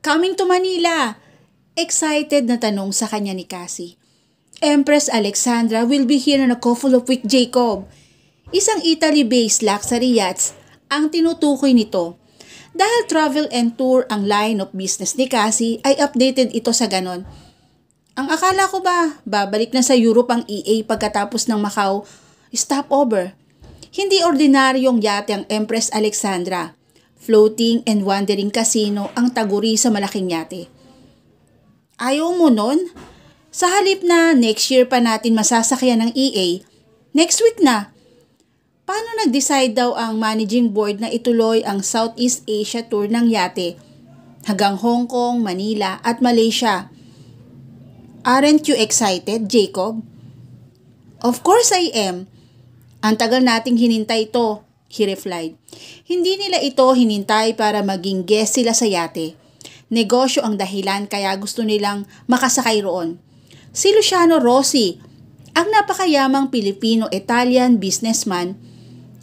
Coming to Manila! Excited na tanong sa kanya ni Cassie. Empress Alexandra will be here in a couple of weeks, Jacob. Isang Italy-based luxury yachts ang tinutukoy nito. Dahil travel and tour ang line of business ni Cassie, ay updated ito sa ganon. Ang akala ko ba, babalik na sa Europe ang EA pagkatapos ng Macau stopover. Hindi ordinaryong yate ang Empress Alexandra floating and wandering casino ang taguri sa malaking yate. Ayaw mo nun? Sa halip na next year pa natin masasakyan ng EA, next week na. Paano nag-decide daw ang managing board na ituloy ang Southeast Asia tour ng yate hanggang Hong Kong, Manila at Malaysia? Aren't you excited, Jacob? Of course I am. Ang tagal nating hinintay ito He replied, Hindi nila ito hinintay para maging guest sila sa yate. Negosyo ang dahilan kaya gusto nilang makasakay roon. Si Luciano Rossi, ang napakayamang Pilipino-Italian businessman,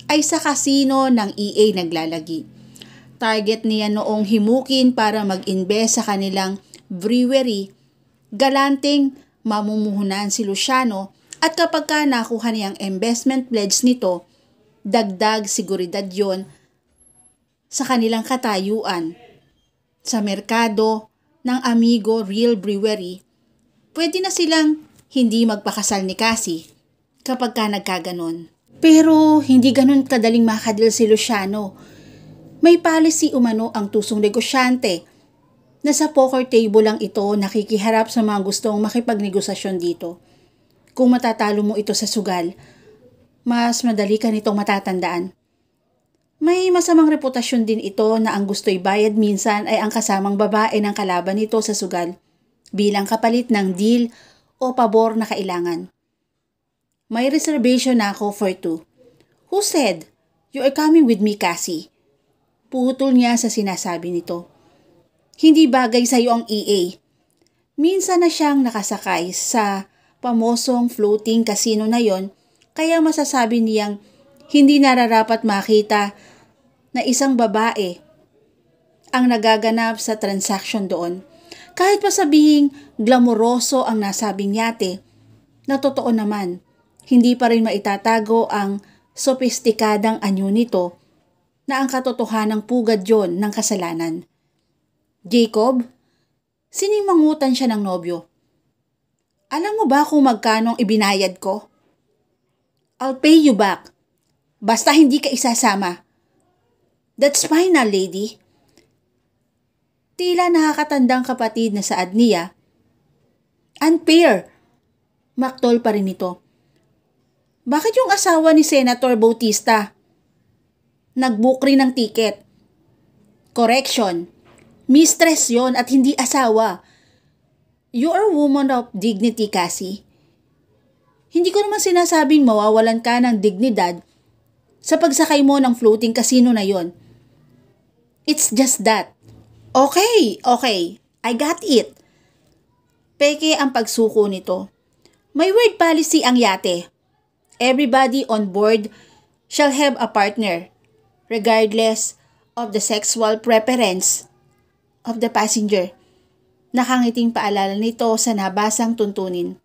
ay sa kasino ng EA naglalagi. Target niya noong himukin para mag-invest sa kanilang brewery. Galanting mamumuhunan si Luciano at kapag ka nakuha niyang investment pledge nito, dagdag seguridad yon sa kanilang katayuan. Sa merkado ng Amigo Real Brewery, pwede na silang hindi magpakasal ni Cassie kapag ka nagkaganon. Pero hindi ganun kadaling makadil si Luciano. May policy umano ang tusong negosyante na sa poker table lang ito nakikiharap sa mga gustong makipagnegosasyon dito. Kung matatalo mo ito sa sugal, mas madali ka nitong matatandaan. May masamang reputasyon din ito na ang gusto'y bayad minsan ay ang kasamang babae ng kalaban nito sa sugal bilang kapalit ng deal o pabor na kailangan. May reservation na ako for two. Who said, you are coming with me, Cassie? Putol niya sa sinasabi nito. Hindi bagay sa iyo ang EA. Minsan na siyang nakasakay sa pamosong floating casino na yon kaya masasabi niyang hindi nararapat makita na isang babae ang nagaganap sa transaction doon. Kahit pa sabihing glamoroso ang nasabing yate, na totoo naman, hindi pa rin maitatago ang sopistikadang anyo nito na ang katotohanang pugad yon ng kasalanan. Jacob, sinimangutan siya ng nobyo. Alam mo ba kung magkano ang ibinayad ko? I'll pay you back. Basta hindi ka isasama. That's fine lady. Tila nakakatandang kapatid na saad niya. Unfair. Maktol pa rin ito. Bakit yung asawa ni Senator Bautista? Nagbook rin ng tiket. Correction. Mistress yon at hindi asawa. You are woman of dignity, Cassie. Hindi ko naman sinasabing mawawalan ka ng dignidad sa pagsakay mo ng floating casino na yon. It's just that. Okay, okay, I got it. Peke ang pagsuko nito. May word policy ang yate. Everybody on board shall have a partner, regardless of the sexual preference of the passenger. Nakangiting paalala nito sa nabasang tuntunin.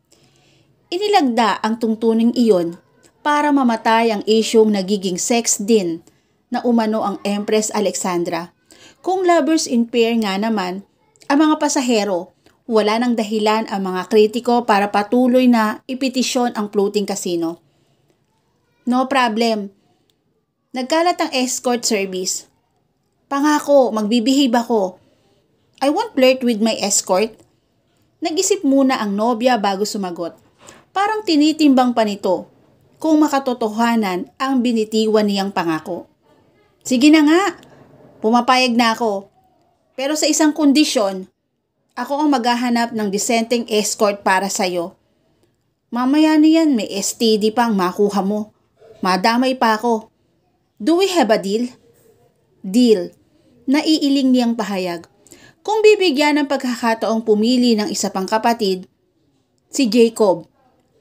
Inilagda ang tungtuning iyon para mamatay ang isyong nagiging sex din na umano ang Empress Alexandra. Kung lovers in pair nga naman, ang mga pasahero, wala nang dahilan ang mga kritiko para patuloy na ipetisyon ang floating casino. No problem. Nagkalat ang escort service. Pangako, magbibihib ako. I won't flirt with my escort. Nag-isip muna ang nobya bago sumagot. Parang tinitimbang pa nito kung makatotohanan ang binitiwan niyang pangako. Sige na nga, pumapayag na ako. Pero sa isang kondisyon, ako ang maghahanap ng dissenting escort para sa'yo. Mamaya niyan may STD pang makuha mo. Madamay pa ako. Do we have a deal? Deal. Naiiling niyang pahayag. Kung bibigyan ng pagkakataong pumili ng isa pang kapatid, si Jacob,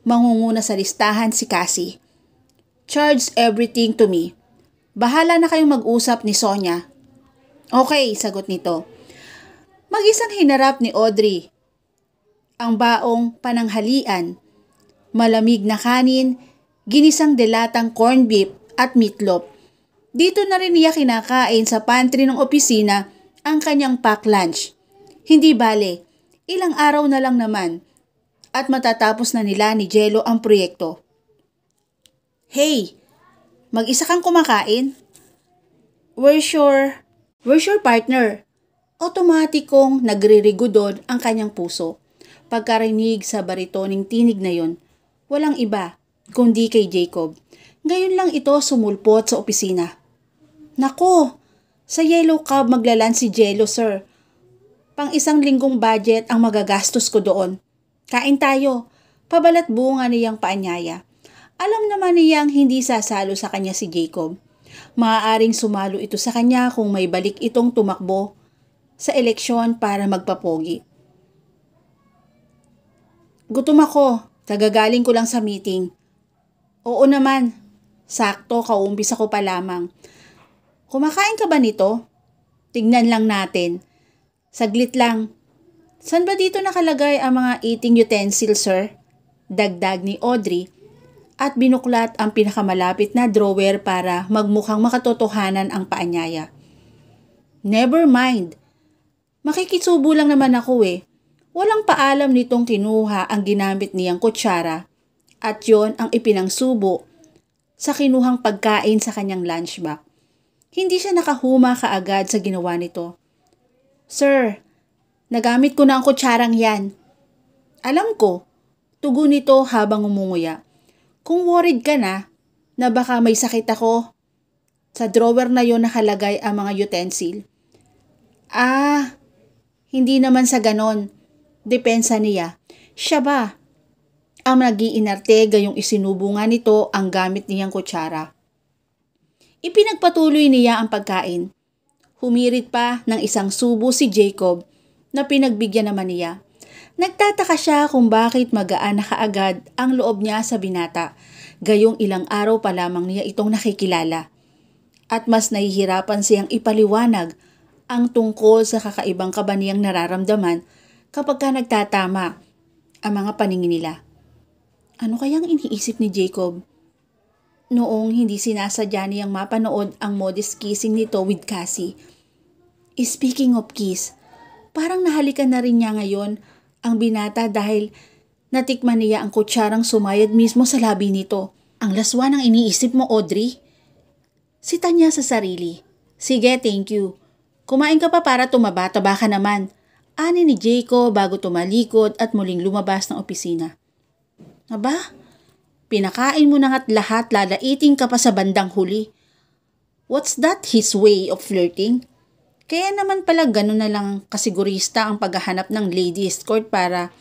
Mangunguna sa listahan si Cassie. Charge everything to me. Bahala na kayong mag-usap ni Sonya. Okay, sagot nito. Mag-isang hinarap ni Audrey. Ang baong pananghalian, malamig na kanin, ginisang delatang corn beef at meatloaf. Dito na rin niya kinakain sa pantry ng opisina ang kanyang pack lunch. Hindi bale, ilang araw na lang naman at matatapos na nila ni Jello ang proyekto. Hey, mag-isa kang kumakain? Where's your, where's your partner? Otomatikong doon ang kanyang puso. Pagkarinig sa baritoning tinig na yon, walang iba kundi kay Jacob. Ngayon lang ito sumulpot sa opisina. Nako, sa Yellow Cab maglalan si Jello, sir. Pang isang linggong budget ang magagastos ko doon. Kain tayo. Pabalat bunga niyang paanyaya. Alam naman niyang hindi sasalo sa kanya si Jacob. Maaaring sumalo ito sa kanya kung may balik itong tumakbo sa eleksyon para magpapogi. Gutom ako. tagagaling ko lang sa meeting. Oo naman. Sakto, kaumpisa ko pa lamang. Kumakain ka ba nito? Tignan lang natin. Saglit lang, San ba dito nakalagay ang mga eating utensils, sir? Dagdag ni Audrey at binuklat ang pinakamalapit na drawer para magmukhang makatotohanan ang paanyaya. Never mind. Makikisubo lang naman ako eh. Walang paalam nitong kinuha ang ginamit niyang kutsara at yon ang ipinangsubo sa kinuhang pagkain sa kanyang lunchbag. Hindi siya nakahuma kaagad sa ginawa nito. Sir, Nagamit ko na ang kutsarang yan. Alam ko, tugo nito habang umunguya. Kung worried ka na, na baka may sakit ako, sa drawer na yon nakalagay ang mga utensil. Ah, hindi naman sa ganon. Depensa niya. Siya ba? Ang nag-iinarte gayong isinubungan nito ang gamit niyang kutsara. Ipinagpatuloy niya ang pagkain. Humirit pa ng isang subo si Jacob na pinagbigyan naman niya. Nagtataka siya kung bakit magaan na kaagad ang loob niya sa binata, gayong ilang araw pa lamang niya itong nakikilala. At mas nahihirapan siyang ipaliwanag ang tungkol sa kakaibang kaba niyang nararamdaman kapag ka nagtatama ang mga paningin nila. Ano kayang iniisip ni Jacob? Noong hindi sinasadya niyang mapanood ang modest kissing nito with Cassie. Speaking of kiss, parang nahalikan na rin niya ngayon ang binata dahil natikman niya ang kutsarang sumayad mismo sa labi nito. Ang laswa ng iniisip mo, Audrey. Sita niya sa sarili. Sige, thank you. Kumain ka pa para tumaba, taba ka naman. Ani ni Jaco bago tumalikod at muling lumabas ng opisina. Aba, pinakain mo na nga't lahat lalaiting ka pa sa bandang huli. What's that his way of flirting? Kaya naman pala ganun na lang kasigurista ang paghahanap ng lady escort para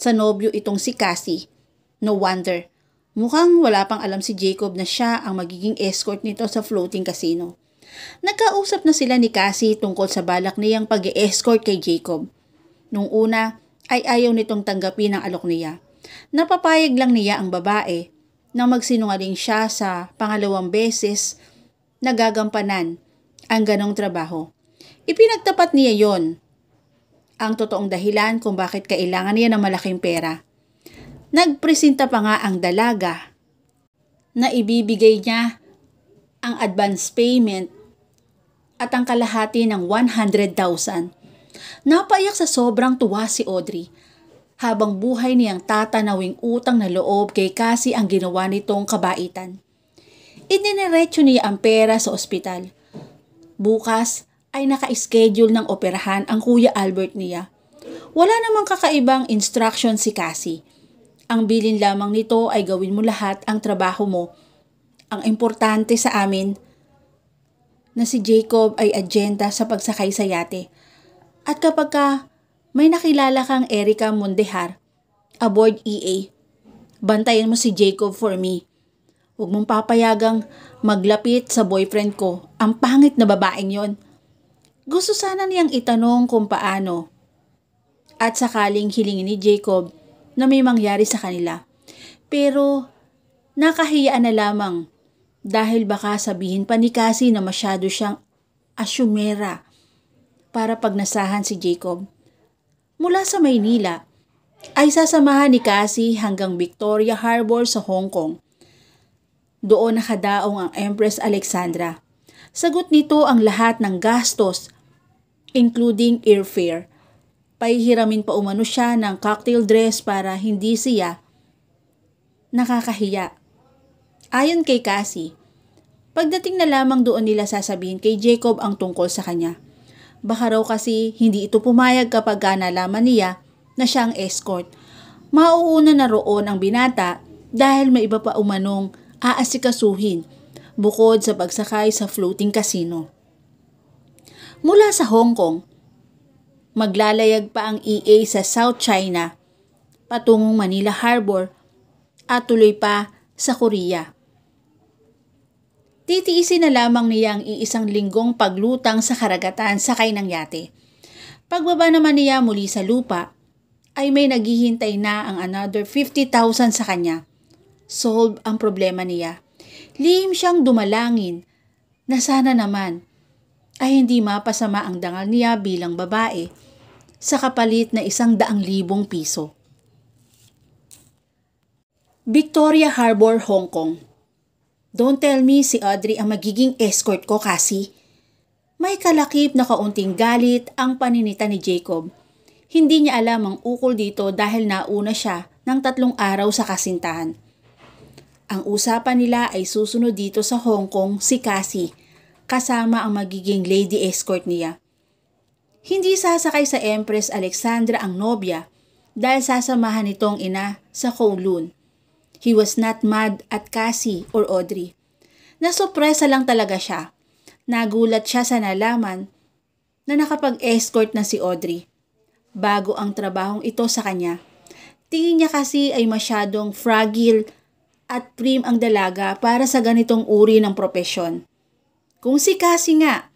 sa nobyo itong si Cassie. No wonder. Mukhang wala pang alam si Jacob na siya ang magiging escort nito sa floating casino. Nagkausap na sila ni Cassie tungkol sa balak niyang pag escort kay Jacob. Nung una ay ayaw nitong tanggapin ang alok niya. Napapayag lang niya ang babae na magsinungaling siya sa pangalawang beses na gagampanan ang ganong trabaho. Ipinagtapat niya yon. Ang totoong dahilan kung bakit kailangan niya ng malaking pera. Nagpresinta pa nga ang dalaga na ibibigay niya ang advance payment at ang kalahati ng 100,000. Napaiyak sa sobrang tuwa si Audrey. Habang buhay niyang tatanawing utang na loob kay Cassie ang ginawa nitong kabaitan. Idiniretso niya ang pera sa ospital. Bukas, ay naka-schedule ng operahan ang Kuya Albert niya. Wala namang kakaibang instruction si Cassie. Ang bilin lamang nito ay gawin mo lahat ang trabaho mo. Ang importante sa amin na si Jacob ay agenda sa pagsakay sa yate. At kapag ka may nakilala kang Erika Mondehar, aboard EA, bantayan mo si Jacob for me. Huwag mong papayagang maglapit sa boyfriend ko. Ang pangit na babaeng yon. Gusto sana niyang itanong kung paano at sakaling hilingin ni Jacob na may mangyari sa kanila. Pero nakahiyaan na lamang dahil baka sabihin pa ni Cassie na masyado siyang asyumera para pagnasahan si Jacob. Mula sa Maynila ay sasamahan ni Cassie hanggang Victoria Harbor sa Hong Kong. Doon nakadaong ang Empress Alexandra. Sagot nito ang lahat ng gastos including airfare. Pahihiramin pa umano siya ng cocktail dress para hindi siya nakakahiya. Ayon kay Cassie, pagdating na lamang doon nila sasabihin kay Jacob ang tungkol sa kanya. Baka raw kasi hindi ito pumayag kapag nalaman niya na siya ang escort. Mauuna na roon ang binata dahil may iba pa umanong aasikasuhin bukod sa pagsakay sa floating casino mula sa Hong Kong. Maglalayag pa ang EA sa South China, patungong Manila Harbor at tuloy pa sa Korea. Titiisin na lamang niya ang iisang linggong paglutang sa karagatan sakay ng yate. Pagbaba naman niya muli sa lupa, ay may naghihintay na ang another 50,000 sa kanya. Solve ang problema niya. Lihim siyang dumalangin na sana naman ay hindi mapasama ang dangal niya bilang babae sa kapalit na isang daang libong piso. Victoria Harbor, Hong Kong Don't tell me si Audrey ang magiging escort ko kasi. May kalakip na kaunting galit ang paninita ni Jacob. Hindi niya alam ang ukol dito dahil nauna siya ng tatlong araw sa kasintahan. Ang usapan nila ay susunod dito sa Hong Kong si Cassie kasama ang magiging lady escort niya. Hindi sasakay sa Empress Alexandra ang nobya dahil sasamahan nitong ina sa Kowloon. He was not mad at Cassie or Audrey. Nasopresa lang talaga siya. Nagulat siya sa nalaman na nakapag-escort na si Audrey bago ang trabahong ito sa kanya. Tingin niya kasi ay masyadong fragile at prim ang dalaga para sa ganitong uri ng propesyon. Kung si Cassie nga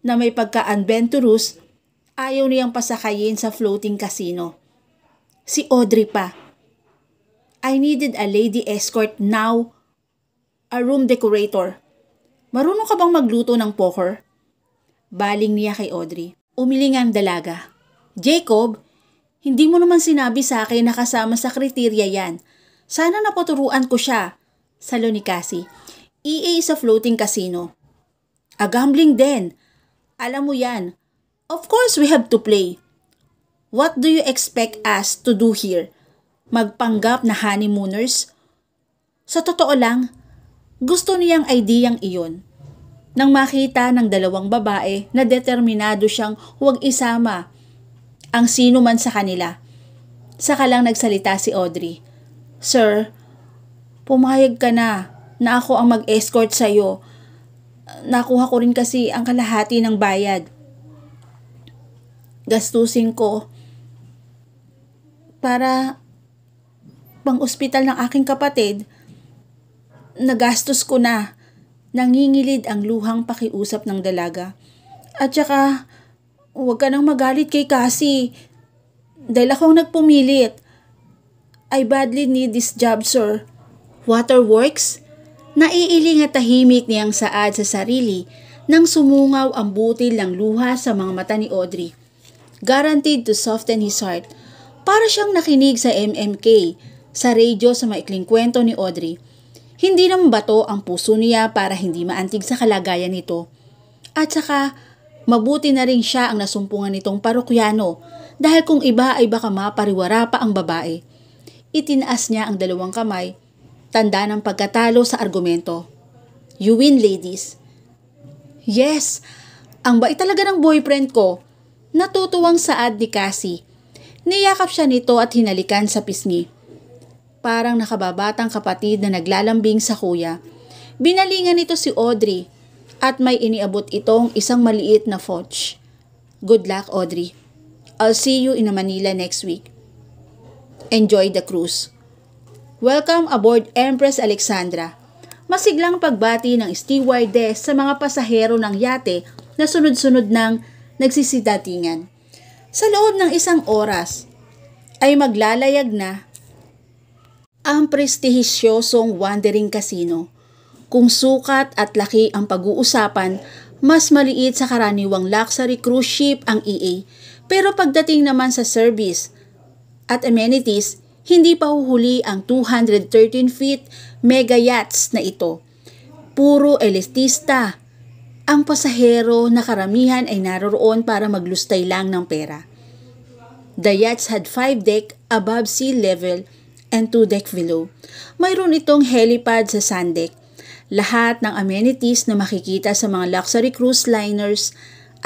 na may pagka-adventurous, ayaw niyang pasakayin sa floating casino. Si Audrey pa. I needed a lady escort now. A room decorator. Marunong ka bang magluto ng poker? Baling niya kay Audrey. Umiling ang dalaga. Jacob, hindi mo naman sinabi sa akin na kasama sa kriteriya yan. Sana napaturuan ko siya. Salo ni Cassie. EA is a floating casino. A gambling den. Alam mo yan. Of course we have to play. What do you expect us to do here? Magpanggap na honeymooners? Sa totoo lang, gusto niyang ideyang iyon. Nang makita ng dalawang babae na determinado siyang huwag isama ang sino man sa kanila. Saka lang nagsalita si Audrey. Sir, pumayag ka na na ako ang mag-escort sa iyo. Nakuha ko rin kasi ang kalahati ng bayad. Gastusin ko para pang-ospital ng aking kapatid, nagastos ko na. Nangingilid ang luhang pakiusap ng dalaga. At saka, huwag ka nang magalit kay Cassie. Dahil ako ang nagpumilit. I badly need this job, sir. Waterworks? Naiiling at tahimik niyang saad sa sarili nang sumungaw ang butil ng luha sa mga mata ni Audrey. Guaranteed to soften his heart. Para siyang nakinig sa MMK, sa radyo sa maikling kwento ni Audrey. Hindi naman bato ang puso niya para hindi maantig sa kalagayan nito. At saka, mabuti na rin siya ang nasumpungan nitong parokyano dahil kung iba ay baka mapariwara pa ang babae. Itinaas niya ang dalawang kamay Tanda ng pagkatalo sa argumento. You win, ladies. Yes, ang bait talaga ng boyfriend ko. Natutuwang saad ni Cassie. Niyakap siya nito at hinalikan sa pisngi. Parang nakababatang kapatid na naglalambing sa kuya. Binalingan nito si Audrey at may iniabot itong isang maliit na fudge. Good luck, Audrey. I'll see you in Manila next week. Enjoy the cruise. Welcome aboard Empress Alexandra. Masiglang pagbati ng stewardess sa mga pasahero ng yate na sunod-sunod ng nagsisidatingan. Sa loob ng isang oras, ay maglalayag na ang prestihisyosong wandering casino. Kung sukat at laki ang pag-uusapan, mas maliit sa karaniwang luxury cruise ship ang EA. Pero pagdating naman sa service at amenities, hindi pa huhuli ang 213 feet mega yachts na ito. Puro elitista. Ang pasahero na karamihan ay naroroon para maglustay lang ng pera. The yachts had five deck above sea level and two deck below. Mayroon itong helipad sa sand deck. Lahat ng amenities na makikita sa mga luxury cruise liners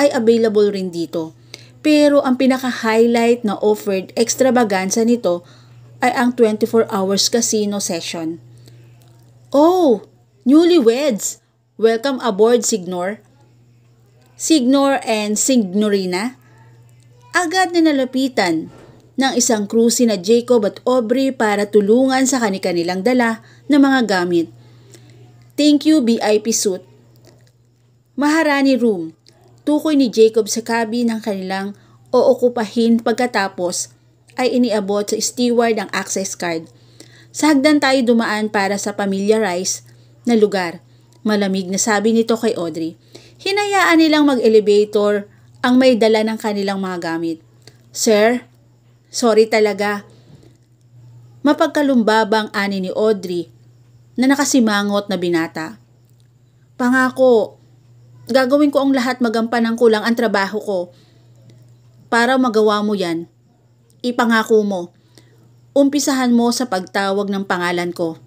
ay available rin dito. Pero ang pinaka-highlight na offered extravaganza nito ay ang 24 hours casino session. Oh, newlyweds! Welcome aboard, Signor. Signor and Signorina. Agad na nalapitan ng isang cruise na Jacob at Aubrey para tulungan sa kanilang dala ng mga gamit. Thank you, VIP suit. Maharani room. Tukoy ni Jacob sa kabi ng kanilang ookupahin pagkatapos ay iniabot sa steward ang access card. Sa hagdan tayo dumaan para sa Pamilya Rice na lugar. Malamig na sabi nito kay Audrey. Hinayaan nilang mag-elevator ang may dala ng kanilang mga gamit. Sir, sorry talaga. Mapagkalumbaba ang ani ni Audrey na nakasimangot na binata. Pangako, gagawin ko ang lahat magampanan ko lang ang trabaho ko para magawa mo yan ipangako mo. Umpisahan mo sa pagtawag ng pangalan ko.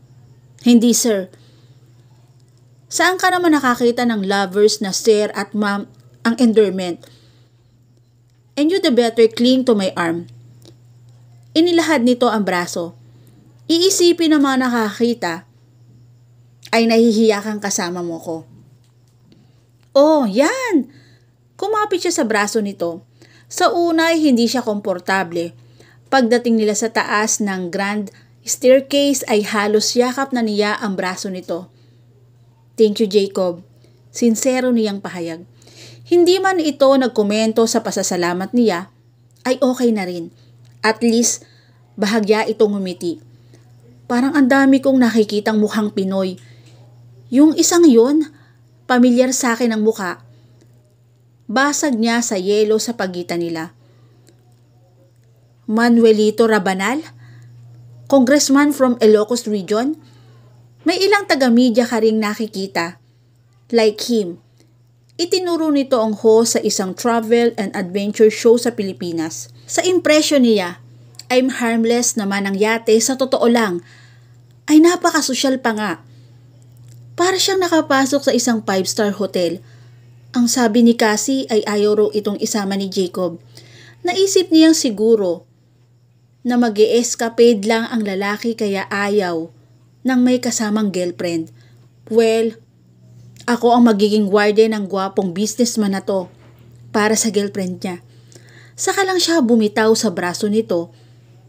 Hindi, sir. Saan ka naman nakakita ng lovers na sir at ma'am ang endearment? And you the better cling to my arm. Inilahad nito ang braso. Iisipin ng mga nakakita ay nahihiya kang kasama mo ko. Oh, yan! Kumapit siya sa braso nito. Sa una ay hindi siya komportable Pagdating nila sa taas ng grand staircase ay halos yakap na niya ang braso nito. Thank you Jacob. Sinsero niyang pahayag. Hindi man ito nagkomento sa pasasalamat niya, ay okay na rin. At least, bahagya itong ngumiti. Parang ang dami kong nakikitang mukhang Pinoy. Yung isang yon, pamilyar sa akin ang muka. Basag niya sa yelo sa pagitan nila. Manuelito Rabanal, congressman from Ilocos Region, may ilang taga-media ka rin nakikita. Like him, itinuro nito ang host sa isang travel and adventure show sa Pilipinas. Sa impresyon niya, I'm harmless naman ang yate sa totoo lang. Ay napaka-social pa nga. Para siyang nakapasok sa isang five-star hotel. Ang sabi ni Cassie ay ayaw raw itong isama ni Jacob. Naisip niyang siguro na mag escapade lang ang lalaki kaya ayaw nang may kasamang girlfriend. Well, ako ang magiging warden ng gwapong businessman na to para sa girlfriend niya. Saka lang siya bumitaw sa braso nito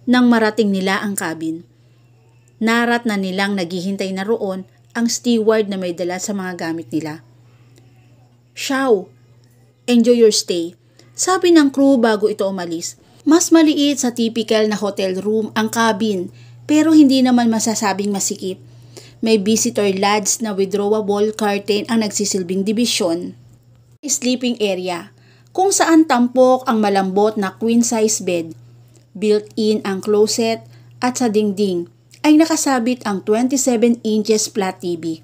nang marating nila ang cabin. Narat na nilang naghihintay na roon ang steward na may dala sa mga gamit nila. Shaw, enjoy your stay, sabi ng crew bago ito umalis. Mas maliit sa typical na hotel room ang cabin pero hindi naman masasabing masikip. May visitor lads na withdrawable curtain ang nagsisilbing division. Sleeping area kung saan tampok ang malambot na queen-size bed. Built-in ang closet at sa dingding ay nakasabit ang 27 inches flat TV.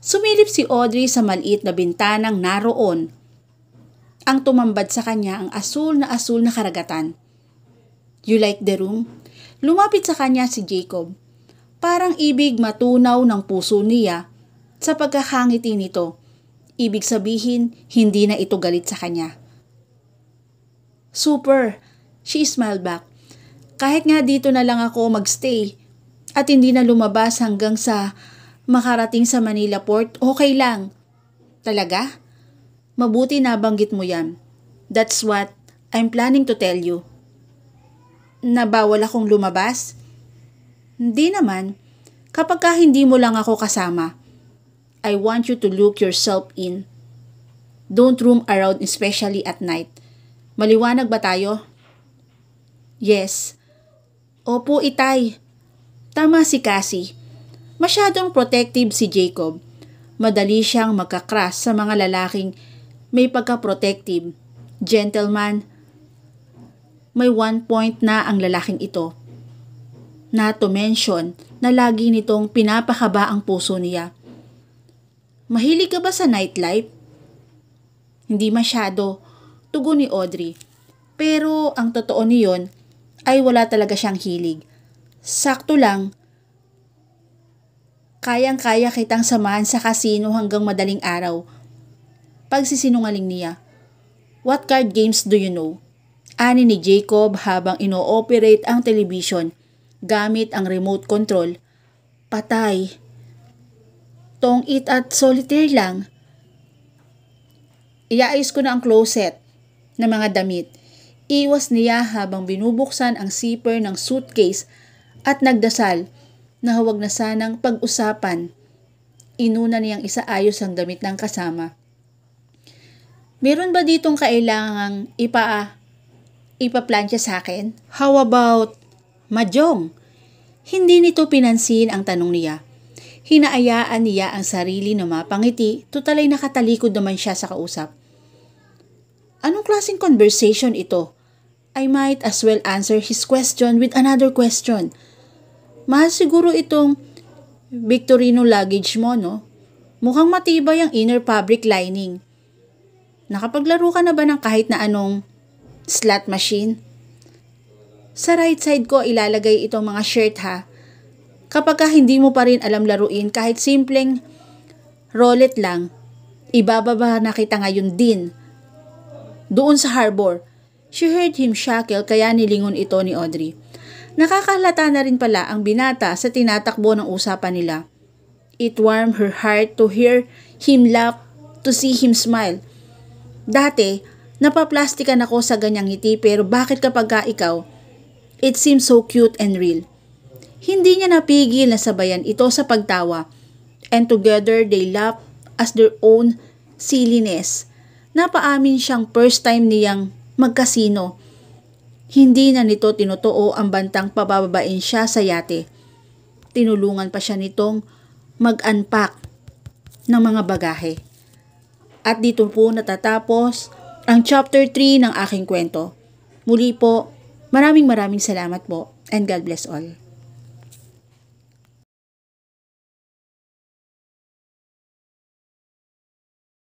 Sumilip si Audrey sa maliit na bintanang naroon. Ang tumambad sa kanya ang asul na asul na karagatan. You like the room? Lumapit sa kanya si Jacob. Parang ibig matunaw ng puso niya sa pagkakangiti nito. Ibig sabihin, hindi na ito galit sa kanya. Super! She smiled back. Kahit nga dito na lang ako magstay at hindi na lumabas hanggang sa makarating sa Manila Port, okay lang. Talaga? Mabuti nabanggit mo yan. That's what I'm planning to tell you na bawal akong lumabas? Hindi naman. Kapag ka hindi mo lang ako kasama, I want you to look yourself in. Don't roam around especially at night. Maliwanag ba tayo? Yes. Opo, itay. Tama si Cassie. Masyadong protective si Jacob. Madali siyang magkakras sa mga lalaking may pagka-protective, gentleman, may one point na ang lalaking ito. Not to mention na lagi nitong pinapakaba ang puso niya. Mahilig ka ba sa nightlife? Hindi masyado, tugon ni Audrey. Pero ang totoo niyon ay wala talaga siyang hilig. Sakto lang, kayang-kaya kitang samahan sa kasino hanggang madaling araw. Pagsisinungaling niya, What card games do you know? ani ni Jacob habang ino-operate ang television gamit ang remote control. Patay. Tong it at solitaire lang. Iaayos ko na ang closet ng mga damit. Iwas niya habang binubuksan ang zipper ng suitcase at nagdasal na huwag na sanang pag-usapan. Inuna niyang isaayos ang damit ng kasama. Meron ba ditong kailangang ipaa ipaplantya sa akin? How about Majong? Hindi nito pinansin ang tanong niya. Hinaayaan niya ang sarili na mapangiti, tutalay nakatalikod naman siya sa kausap. Anong klaseng conversation ito? I might as well answer his question with another question. Mahal siguro itong Victorino luggage mo, no? Mukhang matibay ang inner fabric lining. Nakapaglaro ka na ba ng kahit na anong slot machine. Sa right side ko ilalagay itong mga shirt ha. Kapag ka hindi mo pa rin alam laruin kahit simpleng rolet lang, ibababa na kita ngayon din. Doon sa harbor, she heard him shackle kaya nilingon ito ni Audrey. Nakakalata na rin pala ang binata sa tinatakbo ng usapan nila. It warmed her heart to hear him laugh, to see him smile. Dati, Napaplastikan ako sa ganyang ngiti pero bakit kapag ka ikaw, it seems so cute and real. Hindi niya napigil na sabayan ito sa pagtawa and together they laugh as their own silliness. Napaamin siyang first time niyang magkasino. Hindi na nito tinotoo ang bantang pabababain siya sa yate. Tinulungan pa siya nitong mag-unpack ng mga bagahe. At dito po natatapos ang chapter 3 ng aking kwento. Muli po, maraming maraming salamat po and God bless all.